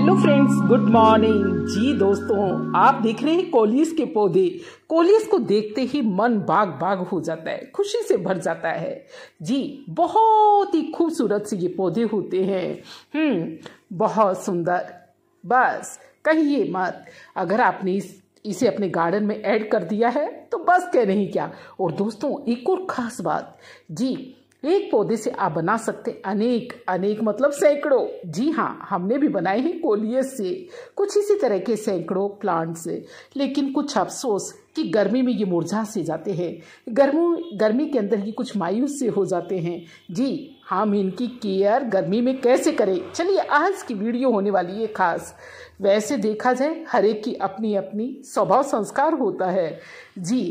Hello friends good morning ji दोस्तों आप देख रहे हैं कोलिस के पौधे कोलिस को देखते ही मन बाग बाग हो जाता है खुशी से भर जाता है जी बहुत ही खूबसूरत से ये पौधे होते हैं हम्म बहुत सुंदर बस कहिए मत अगर आपने इस इसे अपने गार्डन में ऐड कर दिया है तो बस कह नहीं क्या और दोस्तों एक और खास बात जी एक पौधे से आप बना सकते अनेक अनेक मतलब सैकड़ों जी हाँ हमने भी बनाए हैं कोलियस से कुछ इसी तरह के सैकड़ों प्लांट से लेकिन कुछ अफसोस कि गर्मी में ये मुरझा से जाते हैं गर्मी गर्मी के अंदर ही कुछ मायूस से हो जाते हैं जी हम इनकी केयर गर्मी में कैसे करें चलिए आज की वीडियो होने वाली है खास वैसे देखा जाए हर एक की अपनी अपनी स्वभाव संस्कार होता है जी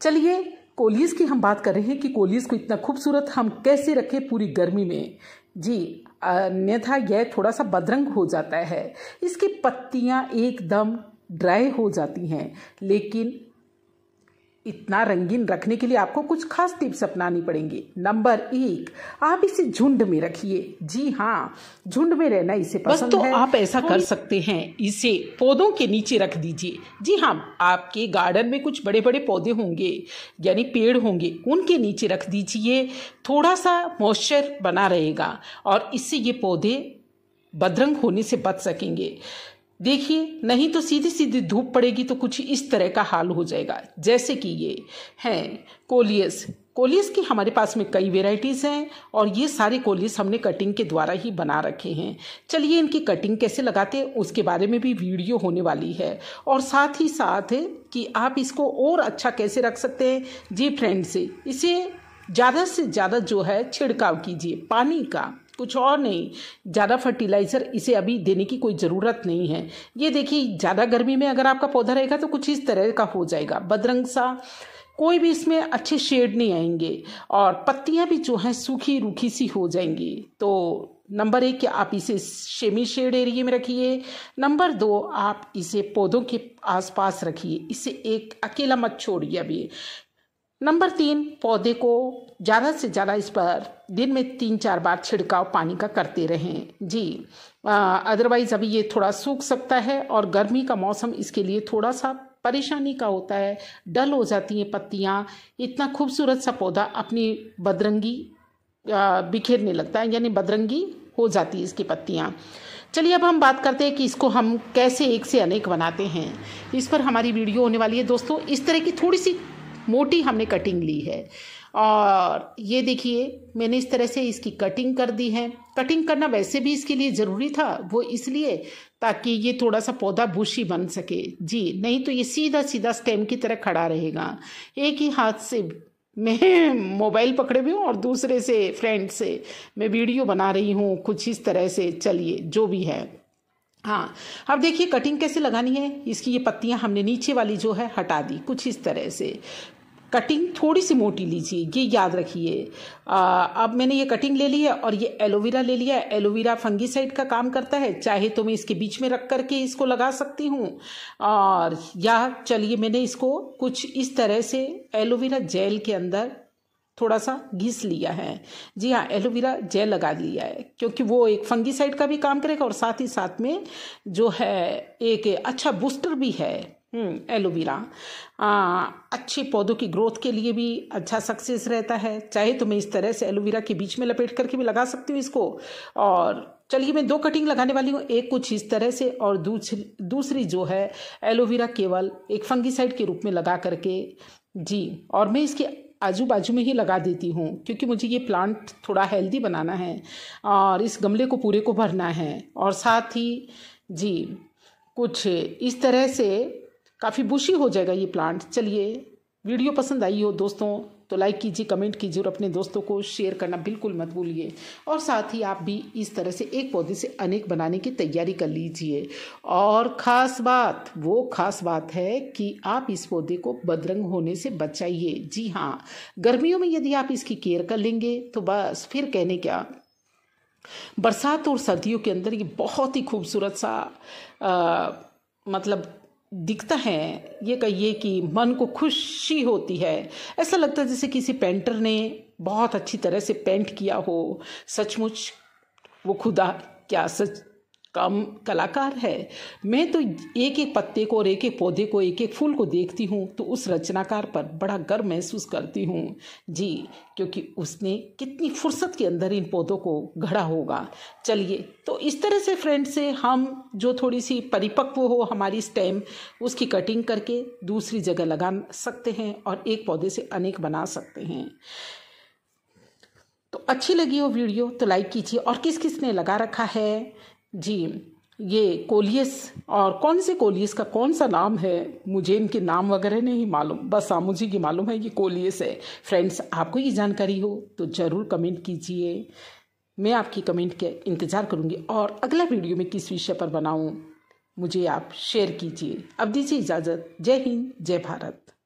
चलिए कोलीज़ की हम बात कर रहे हैं कि कोलीज़ को इतना खूबसूरत हम कैसे रखें पूरी गर्मी में जी अन्यथा यह थोड़ा सा बदरंग हो जाता है इसकी पत्तियाँ एकदम ड्राई हो जाती हैं लेकिन इतना रंगीन रखने के लिए आपको कुछ खास टिप्स अपनानी पड़ेंगी नंबर एक आप इसे झुंड में रखिए जी हाँ झुंड में रहना इसे पसंद बस तो है। आप ऐसा कर सकते हैं इसे पौधों के नीचे रख दीजिए जी हाँ आपके गार्डन में कुछ बड़े बड़े पौधे होंगे यानी पेड़ होंगे उनके नीचे रख दीजिए थोड़ा सा मॉइस्चर बना रहेगा और इससे ये पौधे बदरंग होने से बच सकेंगे देखिए नहीं तो सीधी सीधी धूप पड़ेगी तो कुछ इस तरह का हाल हो जाएगा जैसे कि ये हैं कोलियस कोलियस की हमारे पास में कई वेराइटीज़ हैं और ये सारे कोलियस हमने कटिंग के द्वारा ही बना रखे हैं चलिए इनकी कटिंग कैसे लगाते हैं उसके बारे में भी वीडियो होने वाली है और साथ ही साथ कि आप इसको और अच्छा कैसे रख सकते हैं जी फ्रेंड से इसे ज़्यादा से ज़्यादा जो है छिड़काव कीजिए पानी का कुछ और नहीं ज़्यादा फर्टिलाइज़र इसे अभी देने की कोई ज़रूरत नहीं है ये देखिए ज़्यादा गर्मी में अगर आपका पौधा रहेगा तो कुछ इस तरह का हो जाएगा बदरंग सा कोई भी इसमें अच्छे शेड नहीं आएंगे और पत्तियां भी जो हैं सूखी रूखी सी हो जाएंगी तो नंबर एक कि आप इसे शेमी शेड एरिए में रखिए नंबर दो आप इसे पौधों के आसपास रखिए इसे एक अकेला मत छोड़िए अभी नंबर तीन पौधे को ज़्यादा से ज़्यादा इस पर दिन में तीन चार बार छिड़काव पानी का करते रहें जी अदरवाइज़ अभी ये थोड़ा सूख सकता है और गर्मी का मौसम इसके लिए थोड़ा सा परेशानी का होता है डल हो जाती हैं पत्तियाँ इतना खूबसूरत सा पौधा अपनी बदरंगी बिखेरने लगता है यानी बदरंगी हो जाती है इसकी पत्तियाँ चलिए अब हम बात करते हैं कि इसको हम कैसे एक से अनेक बनाते हैं इस पर हमारी वीडियो होने वाली है दोस्तों इस तरह की थोड़ी सी मोटी हमने कटिंग ली है और ये देखिए मैंने इस तरह से इसकी कटिंग कर दी है कटिंग करना वैसे भी इसके लिए ज़रूरी था वो इसलिए ताकि ये थोड़ा सा पौधा भूसी बन सके जी नहीं तो ये सीधा सीधा स्टेम की तरह खड़ा रहेगा एक ही हाथ से मैं मोबाइल पकड़े हुए हूँ और दूसरे से फ्रेंड से मैं वीडियो बना रही हूँ कुछ इस तरह से चलिए जो भी है हाँ अब देखिए कटिंग कैसे लगानी है इसकी ये पत्तियाँ हमने नीचे वाली जो है हटा दी कुछ इस तरह से कटिंग थोड़ी सी मोटी लीजिए ये याद रखिए अब मैंने ये कटिंग ले ली है और ये एलोवेरा ले लिया है एलोवेरा फंगीसाइड का काम करता है चाहे तो मैं इसके बीच में रख करके इसको लगा सकती हूँ और या चलिए मैंने इसको कुछ इस तरह से एलोवेरा जेल के अंदर थोड़ा सा घिस लिया है जी हाँ एलोवेरा जेल लगा लिया है क्योंकि वो एक फंगीसाइड का भी काम करेगा और साथ ही साथ में जो है एक अच्छा बूस्टर भी है हम्म, एलोवेरा अच्छे पौधों की ग्रोथ के लिए भी अच्छा सक्सेस रहता है चाहे तो मैं इस तरह से एलोवेरा के बीच में लपेट करके भी लगा सकती हूँ इसको और चलिए मैं दो कटिंग लगाने वाली हूँ एक कुछ इस तरह से और दूसरी दूसरी जो है एलोवेरा केवल एक फंगीसाइड के रूप में लगा करके जी और मैं इसके आजू बाजू में ही लगा देती हूँ क्योंकि मुझे ये प्लांट थोड़ा हेल्दी बनाना है और इस गमले को पूरे को भरना है और साथ ही जी कुछ इस तरह से काफ़ी बुशी हो जाएगा ये प्लांट चलिए वीडियो पसंद आई हो दोस्तों तो लाइक कीजिए कमेंट कीजिए और अपने दोस्तों को शेयर करना बिल्कुल मत भूलिए और साथ ही आप भी इस तरह से एक पौधे से अनेक बनाने की तैयारी कर लीजिए और ख़ास बात वो ख़ास बात है कि आप इस पौधे को बदरंग होने से बचाइए जी हाँ गर्मियों में यदि आप इसकी केयर कर लेंगे तो बस फिर कहने क्या बरसात और सर्दियों के अंदर ये बहुत ही खूबसूरत सा आ, मतलब दिखता है ये कहिए कि मन को खुशी होती है ऐसा लगता है जैसे किसी पेंटर ने बहुत अच्छी तरह से पेंट किया हो सचमुच वो खुदा क्या सच कम कलाकार है मैं तो एक एक पत्ते को और एक एक पौधे को एक एक फूल को देखती हूँ तो उस रचनाकार पर बड़ा गर्व महसूस करती हूँ जी क्योंकि उसने कितनी फुर्सत के अंदर इन पौधों को घड़ा होगा चलिए तो इस तरह से फ्रेंड से हम जो थोड़ी सी परिपक्व हो हमारी स्टेम उसकी कटिंग करके दूसरी जगह लगा सकते हैं और एक पौधे से अनेक बना सकते हैं तो अच्छी लगी हो वीडियो तो लाइक कीजिए और किस किस ने लगा रखा है जी ये कोलियस और कौन से कोलियस का कौन सा नाम है मुझे इनके नाम वगैरह नहीं मालूम बस हाँ मुझे ये मालूम है ये कोलियस है फ्रेंड्स आपको ये जानकारी हो तो ज़रूर कमेंट कीजिए मैं आपकी कमेंट के इंतज़ार करूँगी और अगला वीडियो में किस विषय पर बनाऊँ मुझे आप शेयर कीजिए अब दीजिए इजाज़त जय हिंद जय भारत